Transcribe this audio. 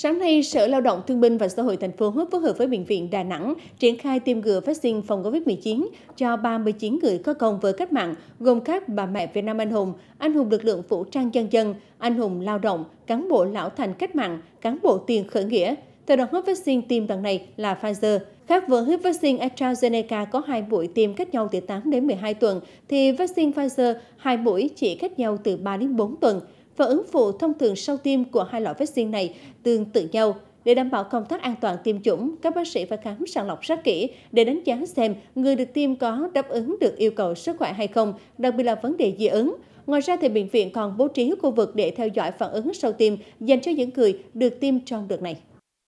Sáng nay, Sở Lao động Thương binh và Xã hội thành phố phối hợp với Bệnh viện Đà Nẵng triển khai tiêm ngừa vaccine phòng COVID-19 cho 39 người có công với cách mạng, gồm các bà mẹ Việt Nam anh hùng, anh hùng lực lượng vũ trang dân dân, anh hùng lao động, cán bộ lão thành cách mạng, cán bộ tiền khởi nghĩa. Theo đoàn hấp vaccine tiêm lần này là Pfizer. Khác với hít vaccine AstraZeneca có hai mũi tiêm cách nhau từ 8 đến 12 tuần, thì vaccine Pfizer hai mũi chỉ cách nhau từ 3 đến 4 tuần. Phản ứng phụ thông thường sau tiêm của hai loại vaccine này tương tự nhau. Để đảm bảo công tác an toàn tiêm chủng, các bác sĩ phải khám sàng lọc rất kỹ để đánh giá xem người được tiêm có đáp ứng được yêu cầu sức khỏe hay không, đặc biệt là vấn đề dị ứng. Ngoài ra, thì bệnh viện còn bố trí khu vực để theo dõi phản ứng sau tiêm dành cho những người được tiêm trong đợt này.